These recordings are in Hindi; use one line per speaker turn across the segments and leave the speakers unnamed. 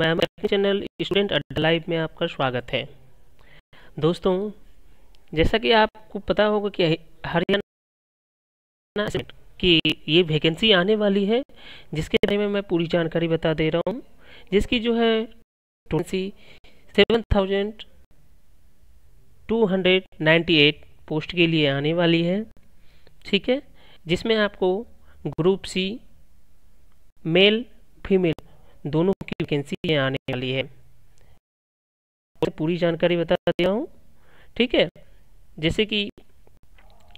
ma'am channel student Adda live में आपका स्वागत है दोस्तों जैसा कि आपको पता होगा कि हरियाणा कि ये वैकेंसी आने वाली है जिसके बारे में मैं पूरी जानकारी बता दे रहा हूँ जिसकी जो है twenty seven thousand two hundred ninety eight post के लिए आने वाली है ठीक है जिसमें आपको ग्रुप सी मेल फीमेल दोनों वैकेंसी आने वाली है पूरी जानकारी बता दिया हूँ ठीक है जैसे कि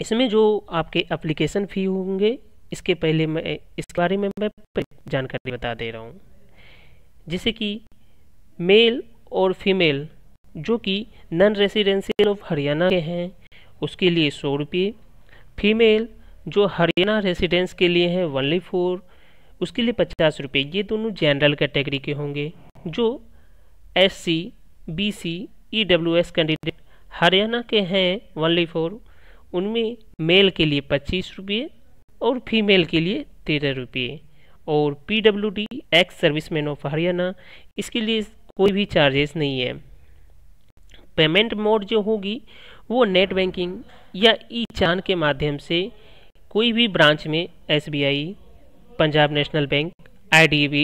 इसमें जो आपके एप्लीकेशन फ़ी होंगे इसके पहले मैं इस बारे में मैं जानकारी बता दे रहा हूँ जैसे कि मेल और फीमेल जो कि नॉन रेसिडेंशियल ऑफ हरियाणा के हैं उसके लिए सौ रुपये फीमेल जो हरियाणा रेसिडेंस के लिए हैं वनली फोर उसके लिए पचास रुपये ये दोनों जनरल कैटेगरी के होंगे जो S C B C E W S candidate Haryana के हैं वनली फोर उनमें मेल के लिए पच्चीस रुपये और फीमेल के लिए तेरह रुपये और P W D ex service man of Haryana इसके लिए कोई भी चार्जेस नहीं है पेमेंट मोड जो होगी वो नेट बैंकिंग या ई चान के माध्यम से कोई भी ब्रांच में SBI Punjab National Bank I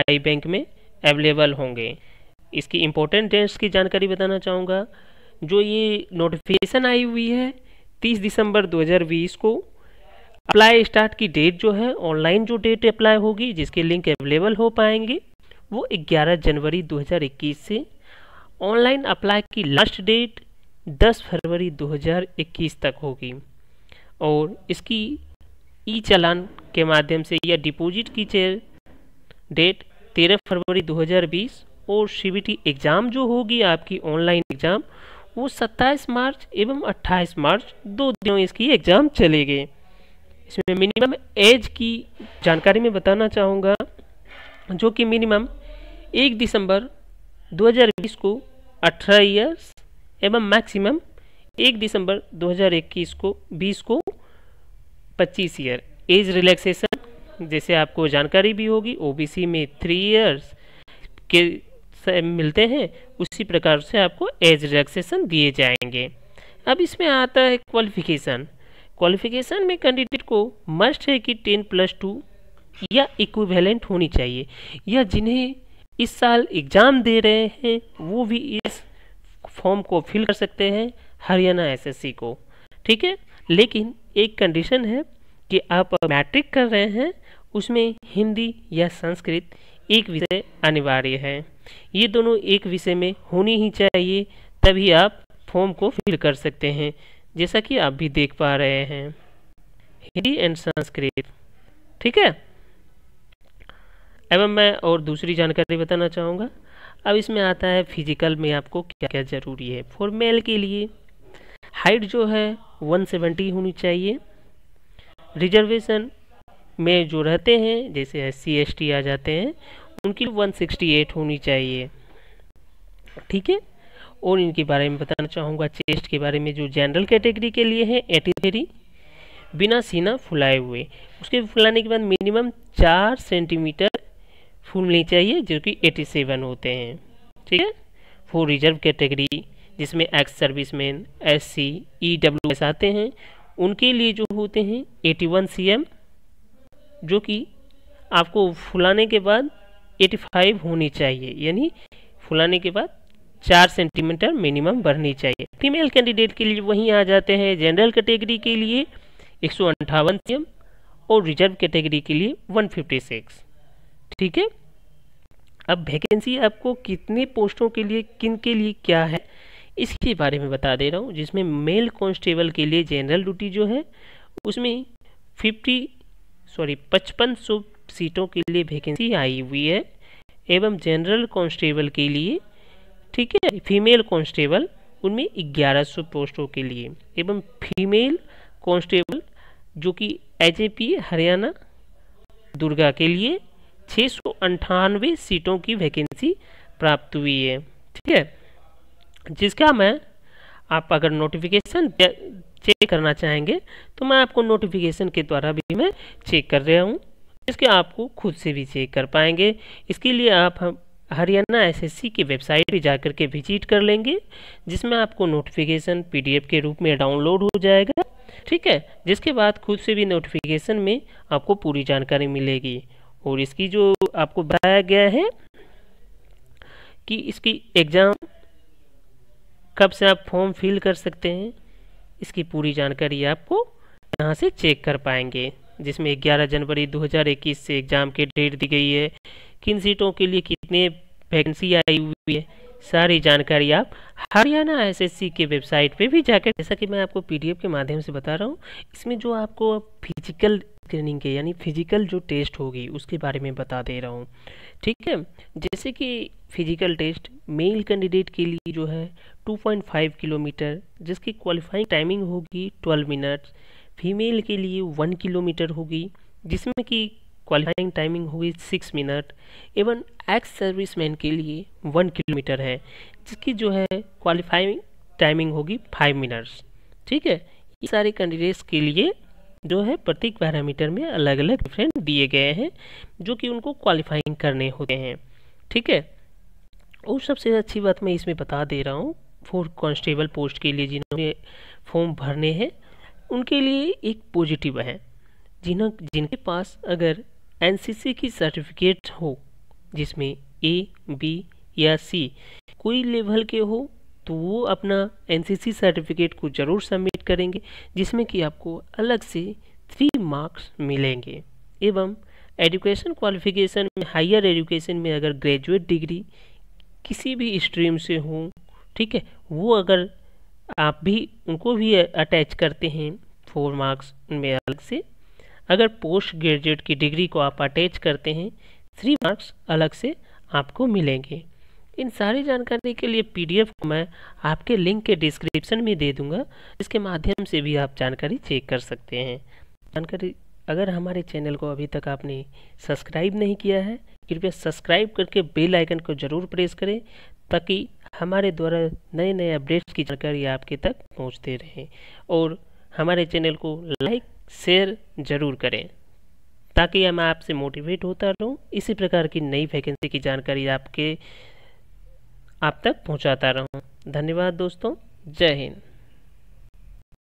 I bank में अवेलेबल होंगे इसकी इम्पोर्टेंट डेट्स की जानकारी बताना चाहूँगा जो ये नोटिफिकेशन आई हुई है 30 दिसंबर 2020 को अप्लाई स्टार्ट की डेट जो है ऑनलाइन जो डेट अप्लाई होगी जिसके लिंक अवेलेबल हो पाएंगे वो 11 जनवरी 2021 से ऑनलाइन अप्लाई की लास्ट डेट 10 फरवरी 2021 तक होगी और इसकी ई चलान के माध्यम से या डिपॉजिट की डेट 13 फरवरी 2020 और सीबीटी एग्ज़ाम जो होगी आपकी ऑनलाइन एग्ज़ाम वो 27 मार्च एवं 28 मार्च दो दिनों इसकी एग्ज़ाम चलेगी इसमें मिनिमम एज की जानकारी में बताना चाहूँगा जो कि मिनिमम एक दिसंबर 2020 को 18 ईयर्स एवं मैक्सिमम एक दिसंबर 2021 को 20 को 25 ईयर एज रिलैक्सेशन जैसे आपको जानकारी भी होगी ओबीसी में थ्री इयर्स के मिलते हैं उसी प्रकार से आपको एज रिलैक्सेशन दिए जाएंगे अब इसमें आता है क्वालिफिकेशन क्वालिफिकेशन में कैंडिडेट को मस्ट है कि टेन प्लस टू या इक्विवेलेंट होनी चाहिए या जिन्हें इस साल एग्ज़ाम दे रहे हैं वो भी इस फॉर्म को फिल कर सकते हैं हरियाणा एसएससी को ठीक है लेकिन एक कंडीशन है कि आप मैट्रिक कर रहे हैं उसमें हिंदी या संस्कृत एक विषय अनिवार्य है ये दोनों एक विषय में होनी ही चाहिए तभी आप फॉर्म को फिल कर सकते हैं जैसा कि आप भी देख पा रहे हैं हिंदी एंड संस्कृत ठीक है एवं मैं और दूसरी जानकारी बताना चाहूँगा अब इसमें आता है फिजिकल में आपको क्या क्या ज़रूरी है फॉर मेल के लिए हाइट जो है 170 होनी चाहिए रिजर्वेशन में जो रहते हैं जैसे एस सी आ जाते हैं उनकी 168 होनी चाहिए ठीक है और इनके बारे में बताना चाहूँगा चेस्ट के बारे में जो जनरल कैटेगरी के लिए हैं एटी थ्री बिना सीना फुलाए हुए उसके फुलाने के बाद मिनिमम चार सेंटीमीटर फूलनी चाहिए जो कि 87 होते हैं ठीक है फोर रिजर्व कैटेगरी जिसमें ex serviceman S C E W S आते हैं उनके लिए जो होते हैं एटी वन सी एम जो कि आपको फुलाने के बाद 85 होनी चाहिए यानी फुलाने के बाद चार सेंटीमीटर मिनिमम बढ़नी चाहिए फीमेल कैंडिडेट के लिए वहीं आ जाते हैं जनरल कैटेगरी के लिए एक सौ अंठावन सी एम और रिजर्व कैटेगरी के लिए वन फिफ्टी सिक्स ठीक है अब वैकेंसी आपको कितने पोस्टों के लिए किन के लिए क्या है इसके बारे में बता दे रहा हूँ जिसमें मेल कॉन्स्टेबल के लिए जनरल ड्यूटी जो है उसमें फिफ्टी सॉरी पचपन सौ सीटों के लिए वैकेंसी आई हुई है एवं जनरल कॉन्स्टेबल के लिए ठीक है फीमेल कॉन्स्टेबल उनमें 1100 पोस्टों के लिए एवं फीमेल कॉन्स्टेबल जो कि H A P Haryana Durga के लिए छः सीटों की वैकेंसी प्राप्त हुई है ठीक है जिसका मैं आप अगर नोटिफिकेशन चेक करना चाहेंगे तो मैं आपको नोटिफिकेशन के द्वारा भी मैं चेक कर रहा हूँ जिसके आपको खुद से भी चेक कर पाएंगे इसके लिए आप हरियाणा एसएससी की वेबसाइट पर जाकर के विजिट कर लेंगे जिसमें आपको नोटिफिकेशन पीडीएफ के रूप में डाउनलोड हो जाएगा ठीक है जिसके बाद खुद से भी नोटिफिकेशन में आपको पूरी जानकारी मिलेगी और इसकी जो आपको बताया गया है कि इसकी एग्ज़ाम कब से आप फॉर्म फिल कर सकते हैं इसकी पूरी जानकारी आपको यहाँ से चेक कर पाएंगे जिसमें 11 जनवरी 2021 से एग्ज़ाम की डेट दी गई है किन सीटों के लिए कितने वैकेंसी आई हुई है सारी जानकारी आप हरियाणा एसएससी के वेबसाइट पे भी जाकर जैसा कि मैं आपको पीडीएफ के माध्यम से बता रहा हूँ इसमें जो आपको फिजिकल स्क्रीनिंग के यानी फिजिकल जो टेस्ट होगी उसके बारे में बता दे रहा हूँ ठीक है जैसे कि फिजिकल टेस्ट मेल कैंडिडेट के लिए जो है 2.5 किलोमीटर जिसकी क्वालिफाइंग टाइमिंग होगी 12 मिनट फीमेल के लिए 1 किलोमीटर होगी जिसमें कि क्वालिफाइंग टाइमिंग हुई सिक्स मिनट एवं एक्स सर्विसमैन के लिए वन किलोमीटर है जिसकी जो है क्वालिफाइंग टाइमिंग होगी फाइव मिनट्स ठीक है ये सारे कैंडिडेट्स के लिए जो है प्रत्येक पैरामीटर में अलग अलग डिफरेंट दिए गए हैं जो कि उनको क्वालिफाइंग करने होते हैं ठीक है और सबसे अच्छी बात मैं इसमें बता दे रहा हूँ फोर कॉन्स्टेबल पोस्ट के लिए जिन्होंने फॉर्म भरने हैं उनके लिए एक पॉजिटिव है जिन्हों जिनके पास अगर एनसीसी की सर्टिफिकेट हो जिसमें ए बी या सी कोई लेवल के हो तो वो अपना एनसीसी सर्टिफिकेट को ज़रूर सबमिट करेंगे जिसमें कि आपको अलग से थ्री मार्क्स मिलेंगे एवं एजुकेशन क्वालिफिकेशन में हायर एजुकेशन में अगर ग्रेजुएट डिग्री किसी भी स्ट्रीम से हो ठीक है वो अगर आप भी उनको भी अटैच करते हैं फोर मार्क्स उनमें अलग से अगर पोस्ट ग्रेजुएट की डिग्री को आप अटैच करते हैं थ्री मार्क्स अलग से आपको मिलेंगे इन सारी जानकारी के लिए पीडीएफ को मैं आपके लिंक के डिस्क्रिप्शन में दे दूंगा इसके माध्यम से भी आप जानकारी चेक कर सकते हैं जानकारी अगर हमारे चैनल को अभी तक आपने सब्सक्राइब नहीं किया है कृपया सब्सक्राइब करके बेल आइकन को ज़रूर प्रेस करें ताकि हमारे द्वारा नए नए अपडेट्स की जानकारी आपके तक पहुंचते रहें और हमारे चैनल को लाइक शेयर ज़रूर करें ताकि मैं आपसे मोटिवेट होता रहूं इसी प्रकार की नई वैकेंसी की जानकारी आपके आप तक पहुंचाता रहूं धन्यवाद दोस्तों जय हिंद